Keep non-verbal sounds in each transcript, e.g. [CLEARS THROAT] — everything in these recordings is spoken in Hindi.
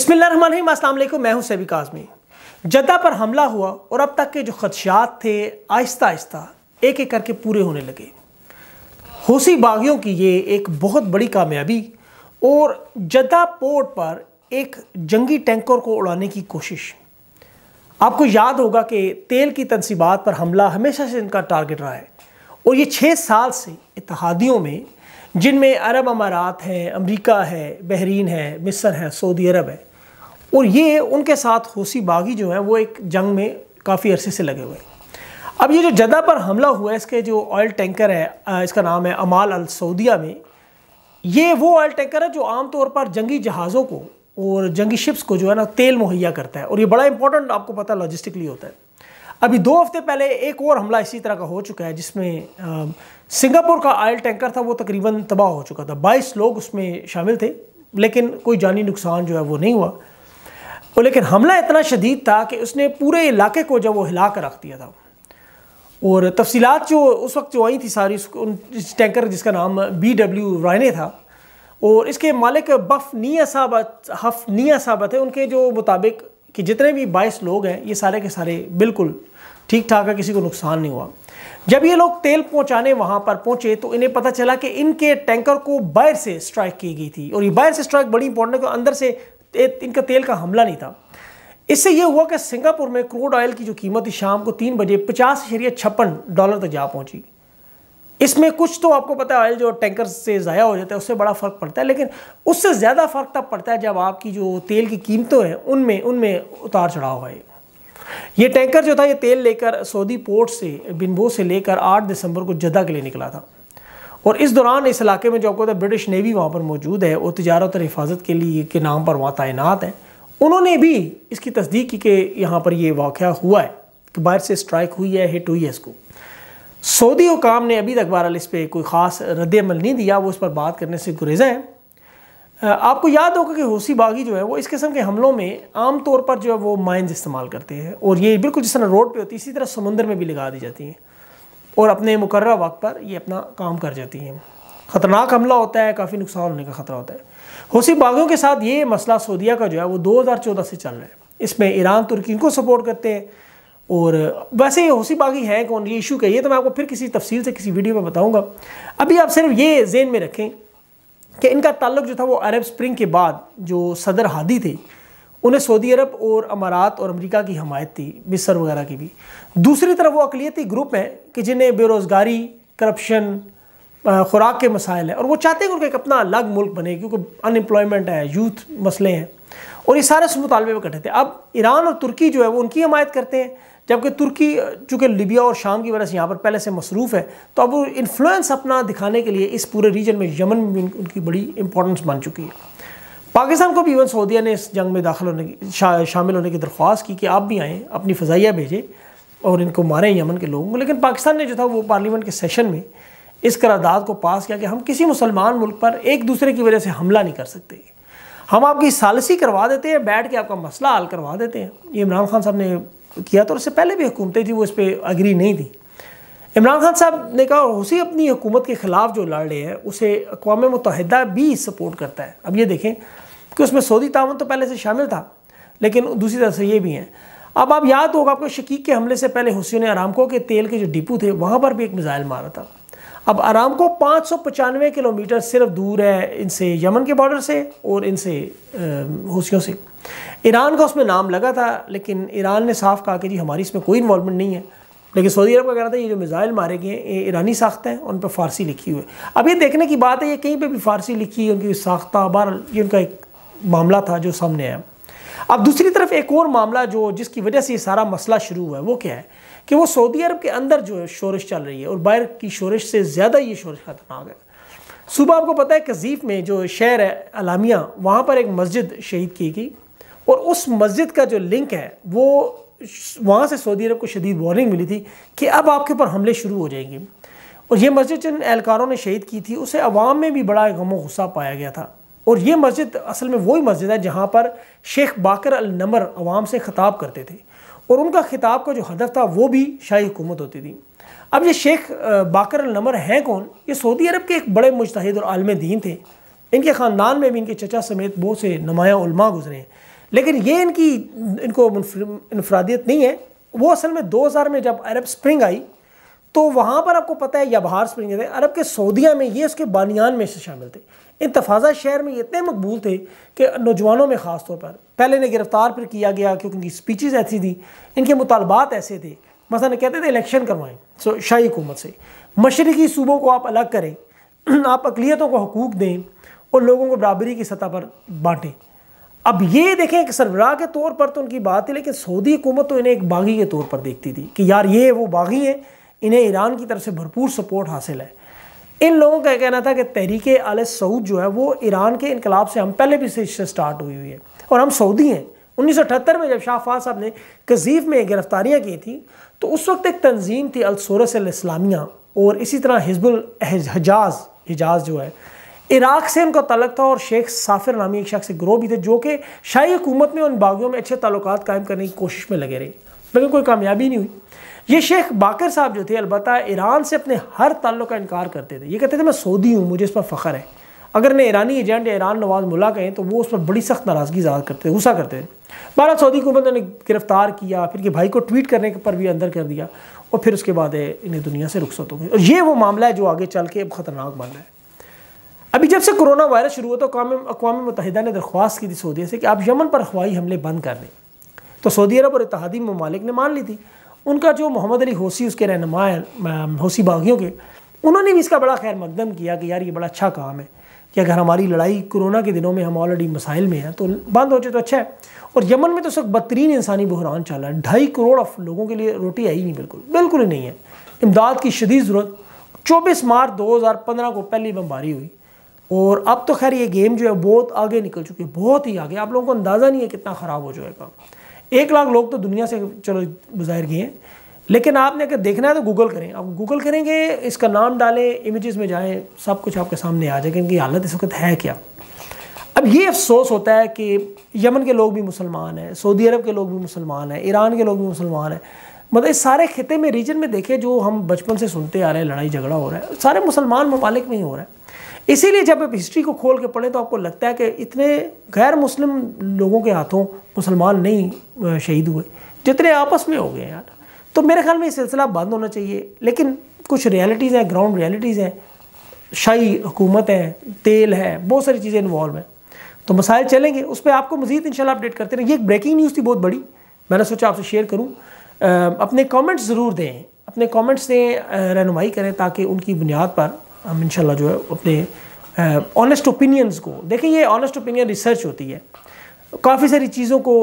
बसमिल असलम मैं हूं सैबिक आज़मी जद्दा पर हमला हुआ और अब तक के जो खदशात थे आहिस्ता आहिस्ता एक एक करके पूरे होने लगे हौसी बागियों की ये एक बहुत बड़ी कामयाबी और जद्दा पोर्ट पर एक जंगी टैंकर को उड़ाने की कोशिश आपको याद होगा कि तेल की तनसीबात पर हमला हमेशा से इनका टारगेट रहा है और ये छः साल से इतिहादियों में जिनमें अरब अमारात हैं अमेरिका है बहरीन है मिस्र है सऊदी अरब है और ये उनके साथ होसी बागी जो है वो एक जंग में काफ़ी अरसे से लगे हुए हैं अब ये जो जदा पर हमला हुआ है इसके जो ऑयल टैंकर है इसका नाम है अमाल अल सऊदिया में ये वो ऑयल टैंकर है जो आमतौर पर जंगी जहाज़ों को और जंगी शिप्स को जो है ना तेल मुहैया करता है और ये बड़ा इंपॉर्टेंट आपको पता लॉजिस्टिकली होता है अभी दो हफ्ते पहले एक और हमला इसी तरह का हो चुका है जिसमें सिंगापुर का ऑयल टैंकर था वो तकरीबन तबाह हो चुका था बाईस लोग उसमें शामिल थे लेकिन कोई जानी नुकसान जो है वो नहीं हुआ और लेकिन हमला इतना शदीद था कि उसने पूरे इलाके को जब वो हिला कर रख दिया था और तफसीत जो उस वक्त जो आई थी सारी उस टैंकर जिसका नाम बी डब्ल्यू रायने था और इसके मालिक बफ निया साहब हफ निया साहब थे उनके जो मुताबिक कि जितने भी बाईस लोग हैं ये सारे के सारे बिल्कुल ठीक ठाक है किसी को नुकसान नहीं हुआ जब ये लोग तेल पहुंचाने वहाँ पर पहुँचे तो इन्हें पता चला कि इनके टैंकर को बाहर से स्ट्राइक की गई थी और ये बाहर से स्ट्राइक बड़ी इंपॉर्टेंट है अंदर से इनका तेल का हमला नहीं था इससे यह हुआ कि सिंगापुर में क्रूड ऑयल की जो कीमत थी शाम को तीन बजे पचास शरीय छप्पन डॉलर तक जा पहुंची इसमें कुछ तो आपको पता है ऑयल जो टैंकर से ज़ाया हो जाता है उससे बड़ा फ़र्क पड़ता है लेकिन उससे ज़्यादा फ़र्क तब पड़ता है जब आपकी जो तेल की कीमतों हैं उनमें उनमें उतार चढ़ाव है ये टैंकर जो था ये तेल लेकर सऊदी पोर्ट से बिनबो से लेकर 8 दिसंबर को जद्दा के लिए निकला था और इस दौरान इस इलाके में जो आपको ब्रिटिश नेवी वहाँ पर मौजूद है और तजारत और हिफाजत के लिए के नाम पर वहाँ तैनात हैं उन्होंने भी इसकी तस्दीक की कि यहाँ पर ये वाक़ हुआ है कि बाहर से स्ट्राइक हुई है हिट हुई है इसको सऊदी हुकाम ने अभी तक बहरहाल इस पर कोई ख़ास रद्दमल नहीं दिया वो इस पर बात करने से गुरेजा है आपको याद होगा कि हौसी बागी जो है वो इस किस्म के हमलों में आम तौर पर जो है वो माइंस इस्तेमाल करते हैं और ये बिल्कुल जिस तरह रोड पे होती है इसी तरह समुंदर में भी लगा दी जाती हैं और अपने मुकर वक्त पर ये अपना काम कर जाती हैं ख़तरनाक हमला होता है काफ़ी नुकसान होने का ख़तरा होता है हौसी बागियों के साथ ये मसला सऊदिया का जो है वो 2014 से चल रहा है इसमें ईरान तुर्की को सपोर्ट करते हैं और वैसे ये हौसी बागी हैं कौन ये इशू का ये तो मैं आपको फिर किसी तफसील से किसी वीडियो में बताऊँगा अभी आप सिर्फ ये जेन में रखें कि इनका ताल्लुक जो था वो अरब स्प्रिंग के बाद जो सदर हादी थे उन्हें सऊदी अरब और अमारात और अमेरिका की हमायत थी मिसर वगैरह की भी दूसरी तरफ वो अकलीती ग्रुप हैं कि जिन्हें बेरोज़गारी करप्शन खुराक के मसाइल हैं और वो चाहते हैं कि उनका एक अपना अलग मुल्क बने क्योंकि अनएम्प्लॉयमेंट है यूथ मसले हैं और ये सारे मुतालबे में कटे थे अब ईरान और तुर्की जो है वो उनकी हमायत करते हैं जबकि तुर्की चूँकि लिबिया और शाम की वजह से यहाँ पर पहले से मसरूफ़ है तो अब वो इन्फ्लुएंस अपना दिखाने के लिए इस पूरे रीजन में यमन में उनकी बड़ी इंपॉर्टेंस बन चुकी है पाकिस्तान को भी इवन सऊदिया ने इस जंग में दाखिल होने की शा, शामिल होने की दरख्वास्त की कि आप भी आएँ अपनी फ़जाइया भेजें और इनको मारें यमन के लोगों को लेकिन पाकिस्तान ने जो था वो पार्लियामेंट के सेशन में इस करारदाद को पास किया कि हम किसी मुसलमान मुल्क पर एक दूसरे की वजह से हमला नहीं कर सकते हम आपकी सालसी करवा देते हैं बैठ के आपका मसला हल करवा देते हैं ये इमरान खान साहब ने किया तो उससे पहले भी हुकूमतें थी वो इस पर अग्री नहीं थी इमरान खान साहब ने कहा हुसी अपनी हुकूमत के ख़िलाफ़ जो लड़ रहे हैं उसे अकवा मुतहदा भी सपोर्ट करता है अब ये देखें कि उसमें सऊदी तावन तो पहले से शामिल था लेकिन दूसरी तरफ से ये भी हैं अब आप याद होगा आपको शकीक के हमले से पहले हुसैन आरामको के तेल के जो डिपू थे वहाँ पर भी एक मिज़ाइल मारा था अब आरामको पाँच सौ पचानवे किलोमीटर सिर्फ दूर है इनसे यमन के बॉर्डर से और इनसे हौसियों से ईरान का उसमें नाम लगा था लेकिन ईरान ने साफ कहा कि जी हमारी इसमें कोई इन्वॉलमेंट नहीं है लेकिन सऊदी अरब का कहना था ये जो मिज़ाइल मारे गए हैं ये ईरानी साख्त हैं उन पर फ़ारसी लिखी हुई है अब ये देखने की बात है ये कहीं पे भी फ़ारसी लिखी है उनकी साख्ता बहर ये उनका एक मामला था जो सामने आया अब दूसरी तरफ एक और मामला जो जिसकी वजह से ये सारा मसला शुरू हुआ है वो क्या है कि वो सऊदी अरब के अंदर जो है शोरश चल रही है और बाहर की शोरश से ज़्यादा ये शोरश ख़तरनाक है सुबह आपको पता है कजीफ़ में जो शहर है अलामिया वहाँ पर एक मस्जिद शहीद की गई और उस मस्जिद का जो लिंक है वो वहाँ से सऊदी अरब को शदीद वार्निंग मिली थी कि अब आपके ऊपर हमले शुरू हो जाएंगे और ये मस्जिद जिन एहलकारों ने शहीद की थी उसे अवाम में भी बड़ा गम गुस्सा पाया गया था और ये मस्जिद असल में वही मस्जिद है जहाँ पर शेख बाकर अल नमर अवाम से ख़िताब करते थे और उनका खिताब का जो हदफ था वो भी शाही हुकूमत होती थी अब ये शेख बाकर अल नमर हैं कौन ये सऊदी अरब के एक बड़े मुजतद और आलम दीन थे इनके ख़ानदान में भी इनके चचा समेत बहुत से नुमाया गुजरे हैं लेकिन ये इनकी इनको इनफरादियत नहीं है वो असल में 2000 में जब अरब स्प्रिंग आई तो वहाँ पर आपको पता है या बाहर स्प्रिंग थे अरब के सऊदिया में ये उसके बानियान में से शामिल थे इन तफाजा शहर में इतने मकबूल थे कि नौजवानों में ख़ास तौर पर पहले इन्हें गिरफ़्तार फिर किया गया क्योंकि इनकी स्पीचेज़ ऐसी थी इनके मुतालबात ऐसे थे मसा कहते थे इलेक्शन करवाएं सो शाही हुकूमत से मशरकी सूबों को आप अलग करें [CLEARS THROAT] आप अकलीतों को हकूक़ दें और लोगों को बराबरी की सतह पर बाँटें अब ये देखें कि सरबराह के तौर पर तो उनकी बात है लेकिन सऊदी हुकूमत तो इन्हें एक बागी के तौर पर देखती थी कि यार ये वो बागी हैं इन्हें ईरान की तरफ से भरपूर सपोर्ट हासिल है इन लोगों का कहना था कि तहरीक आल सऊद जो है वो ईरान के इनकलाब से हम पहले भी से इससे स्टार्ट हुई हुई है और हम सऊदी हैं अठहत्तर में जब शाहफाज साहब ने कजीफ में गिरफ्तारियाँ की थी तो उस वक्त एक तंजीम थी अलसोरस इस्लामिया और इसी तरह हिजबुल हजाज हिजाज जो है इराक से उनका तलक था और शेख साफिर नामी एक शख्स ग्रोह भी थे जो कि शाही हुकूमत में उन बागियों में अच्छे ताल्लुक कायम करने की कोशिश में लगे रहे लेकिन कोई कामयाबी नहीं हुई ये शेख बाकर साहब जो थे अलबत् ईरान से अपने हर ताल्लुक का इनकार करते थे ये कहते थे मैं सऊदी हूँ मुझे इस पर फ़ख्र है अगर ने ईरानी एजेंट या ईरान नवाज मुला कहें तो वो उस पर बड़ी सख्त नाराज़गी ज्यादा करते थे गुस्सा करते थे बारह सऊदी हुकूमत ने गिरफ्तार किया फिर कि भाई को ट्वीट करने पर भी अंदर कर दिया और फिर उसके बाद इन्हें दुनिया से रुखसत हो गई और ये वो मामला है जो आगे चल के अब ख़तरनाक बन रहा है अभी जब से कोरोना वायरस शुरू हुआ तो अकवा मुतहदा ने दरख्वास्त की थी सऊदी से कि आप यमन पर हवाई हमले बंद कर दें तो सऊदी अरब और इतिहादी ममालिक ने मान ली थी उनका जो मोहम्मद अली होसी उसके रहनमा होसी बागियों के उन्होंने भी इसका बड़ा खैर मकदम किया कि यार ये बड़ा अच्छा काम है कि अगर हमारी लड़ाई कोरोना के दिनों में हम ऑलरेडी मसाइल में हैं तो बंद हो जाए तो अच्छा है और यमन में तो सब बदतरीन इंसानी बहरान चल रहा है ढाई करोड़ लोगों के लिए रोटी आई नहीं बिल्कुल बिल्कुल ही नहीं है इमदाद की शदीद ज़रूरत चौबीस मार्च 2015 को पहली बम्बारी हुई और अब तो खैर ये गेम जो है बहुत आगे निकल चुकी है बहुत ही आगे आप लोगों को अंदाज़ा नहीं है कितना ख़राब हो जाएगा एक लाख लोग तो दुनिया से चलो गुजार गए हैं लेकिन आपने अगर देखना है तो गूगल करें आप गूगल करेंगे इसका नाम डालें इमेजेस में जाएं सब कुछ आपके सामने आ जाएगा इनकी हालत इस वक्त है क्या अब ये अफसोस होता है कि यमन के लोग भी मुसलमान हैं सऊदी अरब के लोग भी मुसलमान हैं ईरान के लोग भी मुसलमान हैं मतलब इस सारे खिते में रीजन में देखे जो हम बचपन से सुनते आ रहे हैं लड़ाई झगड़ा हो रहा है सारे मुसलमान ममालिक में ही हो रहा है इसीलिए जब आप हिस्ट्री को खोल के पढ़ें तो आपको लगता है कि इतने गैर मुस्लिम लोगों के हाथों मुसलमान नहीं शहीद हुए जितने आपस में हो गए यार तो मेरे ख्याल में ये सिलसिला बंद होना चाहिए लेकिन कुछ रियलिटीज़ हैं ग्राउंड रियलिटीज़ हैं शाही हुकूमत है तेल है बहुत सारी चीज़ें इन्वॉल्व हैं तो मसाइल चलेंगे उस पर आपको मजीद इंशाल्लाह अपडेट करते रहें ये एक ब्रेकिंग न्यूज़ थी बहुत बड़ी मैंने सोचा आपसे शेयर करूँ अपने कॉमेंट्स ज़रूर दें अपने कॉमेंट्स दें रहनुमाई करें ताकि उनकी बुनियाद पर हम इनशाला जो है अपने ऑनेस्ट ओपिनियंस को देखें ये ऑनेस्ट ओपिनियन रिसर्च होती है काफ़ी सारी चीज़ों को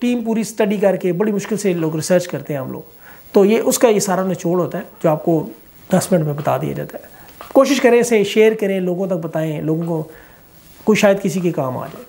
टीम पूरी स्टडी करके बड़ी मुश्किल से लोग रिसर्च करते हैं हम लोग तो ये उसका ये सारा निचोड़ होता है जो आपको दस मिनट में बता दिया जाता है कोशिश करें इसे शेयर करें लोगों तक बताएं लोगों को कोई शायद किसी के काम आ जाए